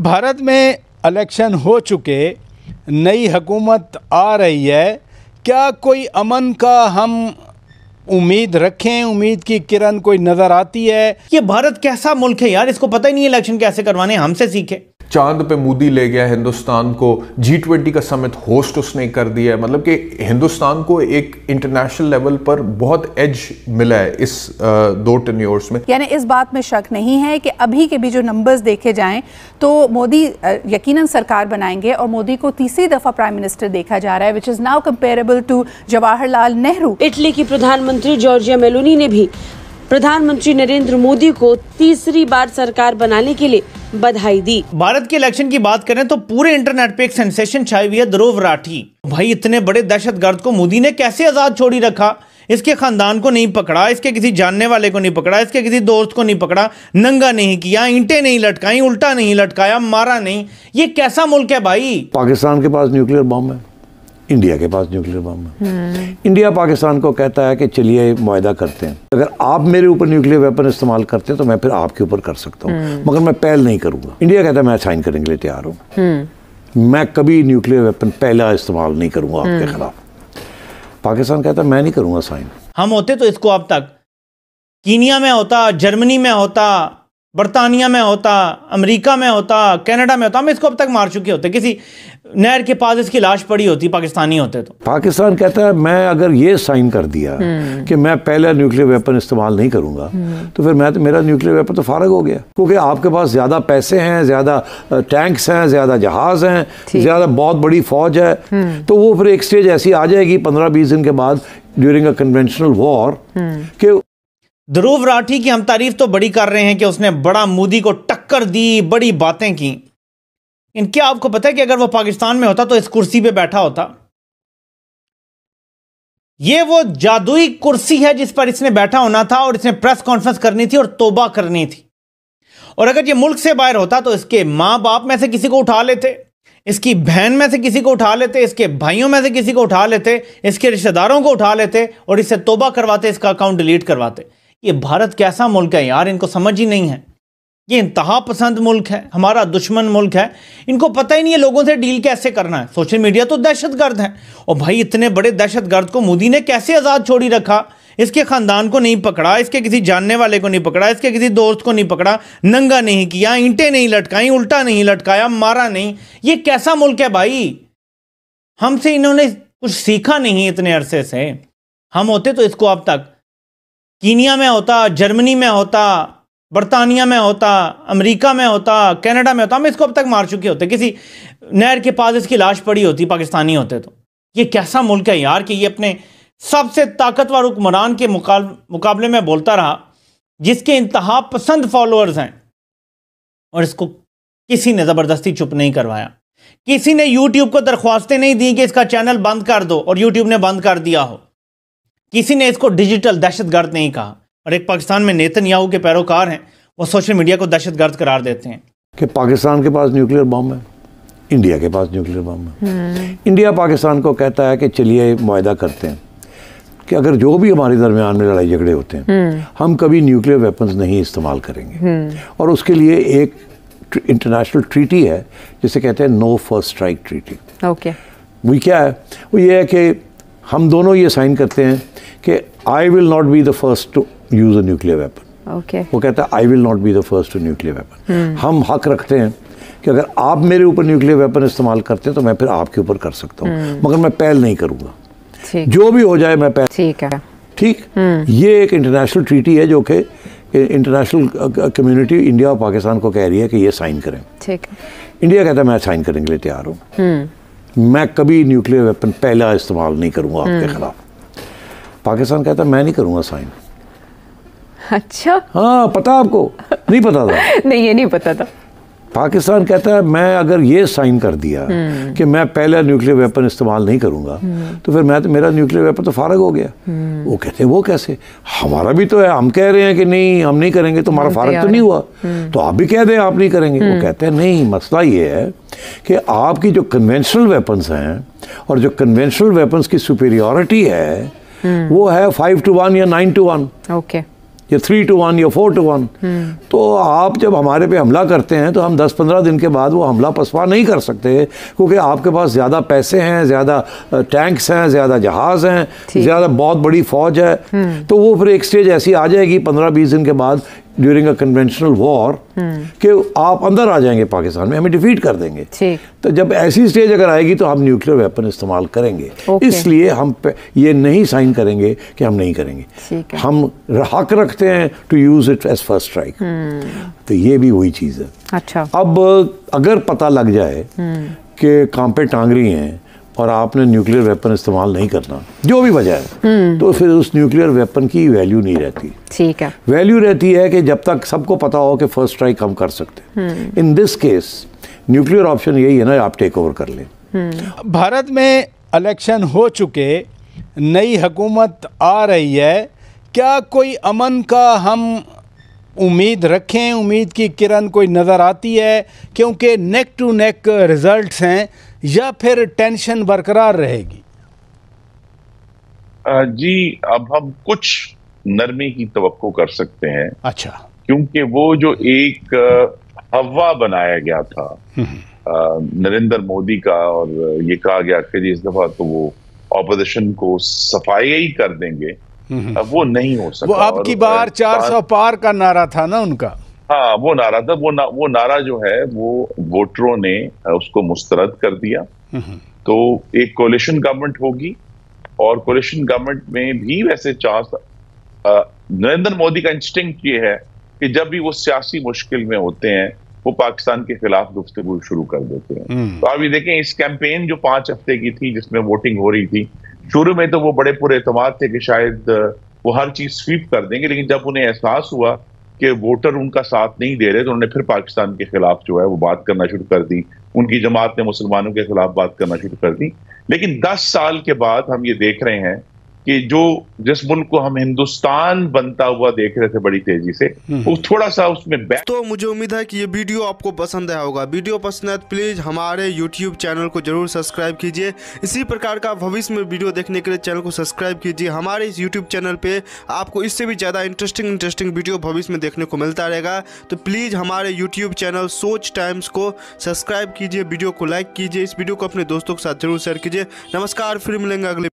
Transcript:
भारत में इलेक्शन हो चुके नई हकूमत आ रही है क्या कोई अमन का हम उम्मीद रखें उम्मीद की किरण कोई नज़र आती है ये भारत कैसा मुल्क है यार इसको पता ही नहीं इलेक्शन कैसे करवाने हमसे सीखे चांद पे मोदी ले गया हिंदुस्तान को जी ट्वेंटी का समिट होस्ट उसने कर दिया है मतलब कि हिंदुस्तान को एक इंटरनेशनल लेवल पर बहुत एज मिला है इस दो टेन्योर्स में यानी इस बात में शक नहीं है कि अभी के भी जो नंबर्स देखे जाएं तो मोदी यकीनन सरकार बनाएंगे और मोदी को तीसरी दफा प्राइम मिनिस्टर देखा जा रहा है which is now comparable to Jawaharlal Nehru Italy की प्रधानमंत्री जॉर्जिया मेलोनी ने भी प्रधानमंत्री नरेंद्र मोदी को तीसरी बार सरकार बनाने के लिए बधाई दी भारत के इलेक्शन की बात करें तो पूरे इंटरनेट पे एक सेंसेशन छाई हुई है ध्रुव राठी भाई इतने बड़े गर्द को मोदी ने कैसे आजाद छोड़ी रखा इसके खानदान को नहीं पकड़ा इसके किसी जानने वाले को नहीं पकड़ा इसके किसी दोस्त को नहीं पकड़ा नंगा नहीं किया ईंटे नहीं लटकाई उल्टा नहीं लटकाया मारा नहीं ये कैसा मुल्क है भाई पाकिस्तान के पास न्यूक्लियर बॉम्ब है इंडिया के पास न्यूक्लियर बम है इंडिया पाकिस्तान को कहता है कि चलिए माहा करते हैं अगर आप मेरे ऊपर न्यूक्लियर वेपन इस्तेमाल करते हैं तो मैं फिर आपके ऊपर कर सकता हूँ हम्म। मगर मैं पहल नहीं करूँगा इंडिया कहता है मैं साइन करने के लिए तैयार हूँ हम्म। मैं कभी न्यूक्लियर वेपन पहला इस्तेमाल नहीं करूँगा आपके हम्म। खिलाफ पाकिस्तान कहता मैं नहीं करूँगा साइन हम होते तो इसको अब तक कीनिया में होता जर्मनी में होता बरतानिया में होता अमेरिका में होता कनाडा में होता हम इसको अब तक मार चुके होते किसी नहर के पास इसकी लाश पड़ी होती पाकिस्तानी होते तो पाकिस्तान कहता है मैं अगर ये साइन कर दिया हम्म। कि मैं पहला न्यूक्लियर वेपन इस्तेमाल नहीं करूँगा हम्म। तो फिर मैं तो मेरा न्यूक्लियर वेपन तो फारग हो गया क्योंकि आपके पास ज़्यादा पैसे हैं ज़्यादा टैंक्स हैं ज़्यादा जहाज़ हैं ज़्यादा बहुत बड़ी फ़ौज है हम्म। तो वो फिर एक स्टेज ऐसी आ जाएगी पंद्रह बीस दिन के बाद ड्यूरिंग अ कन्वेंशनल वॉर कि ध्रुव राठी की हम तारीफ तो बड़ी कर रहे हैं कि उसने बड़ा मोदी को टक्कर दी बड़ी बातें की इनके आपको पता है कि अगर वो पाकिस्तान में होता तो इस कुर्सी पे बैठा होता ये वो जादुई कुर्सी है जिस पर इसने बैठा होना था और इसने प्रेस कॉन्फ्रेंस करनी थी और तोबा करनी थी और अगर ये मुल्क से बाहर होता तो इसके मां बाप में से किसी को उठा लेते इसकी बहन में से किसी को उठा लेते इसके भाइयों में से किसी को उठा लेते इसके रिश्तेदारों को उठा लेते और इससे तोबा करवाते इसका अकाउंट डिलीट करवाते ये भारत कैसा मुल्क है यार इनको समझ ही नहीं है ये इंतहा पसंद मुल्क है हमारा दुश्मन मुल्क है इनको पता ही नहीं है लोगों से डील कैसे करना है सोशल मीडिया तो दहशत गर्द है और भाई इतने बड़े दहशत गर्द को मोदी ने कैसे आज़ाद छोड़ी रखा इसके ख़ानदान को नहीं पकड़ा इसके किसी जानने वाले को नहीं पकड़ा इसके किसी दोस्त को नहीं पकड़ा नंगा नहीं किया ईंटें नहीं लटकाई उल्टा नहीं लटकाया मारा नहीं ये कैसा मुल्क है भाई हमसे इन्होंने कुछ सीखा नहीं इतने अरसे से हम होते तो इसको अब तक कीनिया में होता जर्मनी में होता बरतानिया में होता अमेरिका में होता कनाडा में होता हम इसको अब तक मार चुके होते किसी नहर के पास इसकी लाश पड़ी होती पाकिस्तानी होते तो ये कैसा मुल्क है यार कि ये अपने सबसे ताकतवर हुक्मरान के मुकाबले में बोलता रहा जिसके इंतहा पसंद फॉलोअर्स हैं और इसको किसी ने ज़बरदस्ती चुप नहीं करवाया किसी ने यूट्यूब को दरख्वास्तें नहीं दी कि इसका चैनल बंद कर दो और यूट्यूब ने बंद कर दिया हो किसी ने इसको डिजिटल दहशतगर्द नहीं कहा और एक पाकिस्तान में नेतन याहू के पैरोकार हैं वो सोशल मीडिया को दहशतगर्द करार देते हैं कि पाकिस्तान के पास न्यूक्लियर बम है इंडिया के पास न्यूक्लियर बम है हम्म। इंडिया पाकिस्तान को कहता है कि चलिए माहा करते हैं कि अगर जो भी हमारे दरमियान में लड़ाई झगड़े होते हैं हम्म। हम कभी न्यूक्लियर वेपन्स नहीं इस्तेमाल करेंगे हम्म। और उसके लिए एक इंटरनेशनल ट्रीटी है जिसे कहते हैं no first strike treaty okay वो क्या है वो ये है कि हम दोनों ये साइन करते हैं कि I will not be the first to use a nuclear weapon okay वो कहता है I will not be the first to nuclear weapon हम हक रखते हैं कि अगर आप मेरे ऊपर न्यूक्लियर वेपन इस्तेमाल करते हैं तो मैं फिर आपके ऊपर कर सकता हूँ hmm. मगर मैं पहल नहीं करूँगा जो भी हो जाए मैं पहल ठीक है ठीक hmm. ये एक इंटरनेशनल ट्रीटी है जो कि इंटरनेशनल कम्युनिटी इंडिया और पाकिस्तान को कह रही है कि ये साइन करें ठीक इंडिया कहता है मैं साइन करने के लिए तैयार हूँ hmm. मैं कभी न्यूक्लियर वेपन पहला इस्तेमाल नहीं करूंगा आपके हम्म। खिलाफ पाकिस्तान कहता मैं नहीं करूंगा साइन अच्छा हाँ पता आपको नहीं पता था नहीं ये नहीं पता था पाकिस्तान कहता है मैं अगर ये साइन कर दिया हम्म। कि मैं पहला न्यूक्लियर वेपन इस्तेमाल नहीं करूंगा हम्म। तो फिर मैं तो मेरा न्यूक्लियर वेपन तो फारग हो गया वो कहते हैं वो कैसे हमारा भी तो है हम कह रहे हैं कि नहीं हम नहीं करेंगे तो हमारा फारग तो नहीं हुआ तो आप भी कह दें आप नहीं करेंगे वो कहते हैं नहीं मसला ये है कि आपकी जो कन्वेंशनल वेपन्स हैं और जो कन्वेंशनल वेपन्स की सुपेरियोरिटी है हम्म। वो है फाइव टू वन या नाइन टू वन ओके या थ्री टू वन या फोर टू वन तो आप जब हमारे पे हमला करते हैं तो हम दस पंद्रह दिन के बाद वो हमला पसवा नहीं कर सकते क्योंकि आपके पास ज़्यादा पैसे हैं ज़्यादा टैंक्स हैं ज़्यादा जहाज़ हैं ज़्यादा बहुत बड़ी फ़ौज है हम्म। तो वो फिर एक स्टेज ऐसी आ जाएगी पंद्रह बीस दिन के बाद ड्यूरिंग अ कन्वेंशनल वॉर कि आप अंदर आ जाएंगे पाकिस्तान में हमें डिफीट कर देंगे तो जब ऐसी स्टेज अगर आएगी तो हम न्यूक्लियर वेपन इस्तेमाल करेंगे okay. इसलिए हम ये नहीं साइन करेंगे कि हम नहीं करेंगे हम हक रखते हैं to use it as first strike तो ये भी वही चीज़ है अच्छा अब अगर पता लग जाए hmm. कि कांपे टांग रही हैं और आपने न्यूक्लियर वेपन इस्तेमाल नहीं करना जो भी वजह है हम्म। तो फिर उस न्यूक्लियर वेपन की वैल्यू नहीं रहती ठीक है वैल्यू रहती है कि जब तक सबको पता हो कि फर्स्ट स्ट्राइक हम कर सकते in this case nuclear option यही है ना आप टेक ओवर कर लें हम्म। भारत में इलेक्शन हो चुके नई हुकूमत आ रही है क्या कोई अमन का हम उम्मीद रखें उम्मीद की किरण कोई नज़र आती है क्योंकि नेक टू नेक रिज़ल्ट हैं या फिर टेंशन बरकरार रहेगी जी अब हम कुछ नरमी की तो कर सकते हैं अच्छा क्योंकि वो जो एक हवा बनाया गया था हम्म। नरेंद्र मोदी का और ये कहा गया कि इस दफा तो वो ऑपोजिशन को सफाई ही कर देंगे हम्म। वो नहीं हो सकता वो अब की बार चार सौ पार का नारा था ना उनका हाँ वो नारा था वो ना, वो नारा जो है वो वोटरों ने उसको मुस्तरद कर दिया हम्म। तो एक कोलिशन गवर्नमेंट होगी और कोलिशन गवर्नमेंट में भी वैसे चार नरेंद्र मोदी का इंस्टिंक्ट ये है कि जब भी वो सियासी मुश्किल में होते हैं वो पाकिस्तान के खिलाफ गुफ्तगु शुरू कर देते हैं हम्म। तो अभी देखें इस कैंपेन जो पांच हफ्ते की थी जिसमें वोटिंग हो रही थी शुरू में तो वो बड़े पूरे एतमाद थे कि शायद वो हर चीज स्वीप कर देंगे लेकिन जब उन्हें एहसास हुआ कि वोटर उनका साथ नहीं दे रहे तो उन्होंने फिर पाकिस्तान के खिलाफ जो है वो बात करना शुरू कर दी उनकी जमात ने मुसलमानों के खिलाफ बात करना शुरू कर दी लेकिन 10 साल के बाद हम ये देख रहे हैं कि जो जिस मुल्क को हम हिंदुस्तान बनता हुआ देख रहे थे बड़ी तेजी से हम्म। वो थोड़ा सा उसमें बैक तो मुझे उम्मीद है कि ये वीडियो आपको पसंद आया होगा वीडियो पसंद है तो प्लीज़ हमारे यूट्यूब चैनल को जरूर सब्सक्राइब कीजिए इसी प्रकार का भविष्य में वीडियो देखने के लिए चैनल को सब्सक्राइब कीजिए हमारे इस यूट्यूब चैनल पर आपको इससे भी ज़्यादा इंटरेस्टिंग इंटरेस्टिंग वीडियो भविष्य में देखने को मिलता रहेगा तो प्लीज़ हमारे यूट्यूब चैनल सोच टाइम्स को सब्सक्राइब कीजिए वीडियो को लाइक कीजिए इस वीडियो को अपने दोस्तों के साथ जरूर शेयर कीजिए नमस्कार फिर मिलेंगे अगले